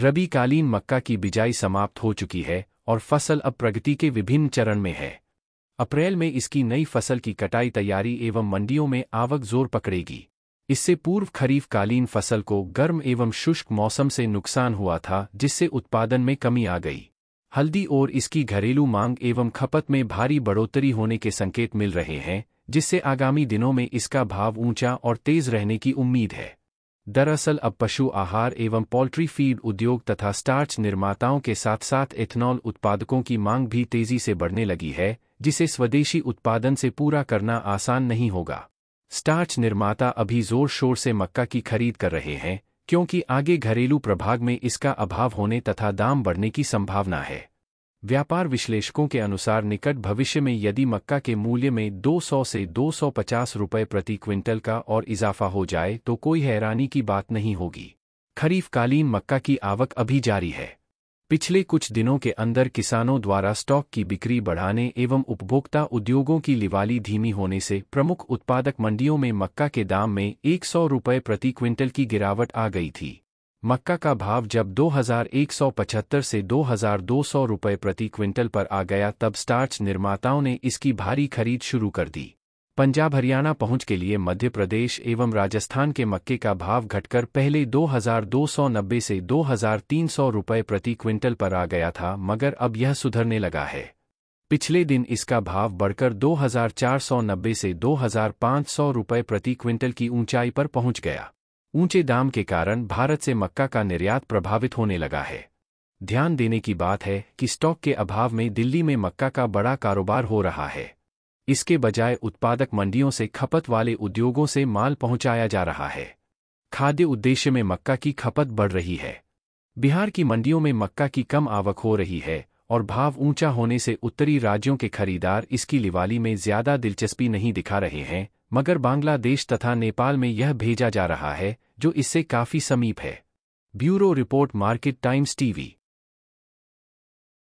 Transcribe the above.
रबी कालीन मक्का की बिजाई समाप्त हो चुकी है और फसल अब प्रगति के विभिन्न चरण में है अप्रैल में इसकी नई फसल की कटाई तैयारी एवं मंडियों में आवक जोर पकड़ेगी इससे पूर्व खरीफ कालीन फसल को गर्म एवं शुष्क मौसम से नुकसान हुआ था जिससे उत्पादन में कमी आ गई हल्दी और इसकी घरेलू मांग एवं खपत में भारी बढ़ोतरी होने के संकेत मिल रहे हैं जिससे आगामी दिनों में इसका भाव ऊंचा और तेज रहने की उम्मीद है दरअसल अब पशु आहार एवं पोल्ट्री फीड उद्योग तथा स्टार्च निर्माताओं के साथ साथ एथेनॉल उत्पादकों की मांग भी तेजी से बढ़ने लगी है जिसे स्वदेशी उत्पादन से पूरा करना आसान नहीं होगा स्टार्च निर्माता अभी जोर शोर से मक्का की खरीद कर रहे हैं क्योंकि आगे घरेलू प्रभाग में इसका अभाव होने तथा दाम बढ़ने की संभावना है व्यापार विश्लेषकों के अनुसार निकट भविष्य में यदि मक्का के मूल्य में 200 से 250 रुपए प्रति क्विंटल का और इजाफा हो जाए तो कोई हैरानी की बात नहीं होगी खरीफ कालीन मक्का की आवक अभी जारी है पिछले कुछ दिनों के अंदर किसानों द्वारा स्टॉक की बिक्री बढ़ाने एवं उपभोक्ता उद्योगों की लिवाली धीमी होने से प्रमुख उत्पादक मंडियों में मक्का के दाम में एक सौ रुपये प्रति क्विंटल की गिरावट आ गई थी मक्का का भाव जब 2175 से 2200 रुपए प्रति क्विंटल पर आ गया तब स्टार्च निर्माताओं ने इसकी भारी खरीद शुरू कर दी पंजाब हरियाणा पहुंच के लिए मध्य प्रदेश एवं राजस्थान के मक्के का भाव घटकर पहले 2290 से 2300 रुपए प्रति क्विंटल पर आ गया था मगर अब यह सुधरने लगा है पिछले दिन इसका भाव बढ़कर 2490 से 2500 रुपए प्रति क्विंटल की ऊंचाई पर पहुंच गया ऊंचे दाम के कारण भारत से मक्का का निर्यात प्रभावित होने लगा है ध्यान देने की बात है कि स्टॉक के अभाव में दिल्ली में मक्का का बड़ा कारोबार हो रहा है इसके बजाय उत्पादक मंडियों से खपत वाले उद्योगों से माल पहुंचाया जा रहा है खाद्य उद्देश्य में मक्का की खपत बढ़ रही है बिहार की मंडियों में मक्का की कम आवक हो रही है और भाव ऊंचा होने से उत्तरी राज्यों के खरीदार इसकी लिवाली में ज्यादा दिलचस्पी नहीं दिखा रहे हैं मगर बांग्लादेश तथा नेपाल में यह भेजा जा रहा है जो इससे काफ़ी समीप है bureau report market times TV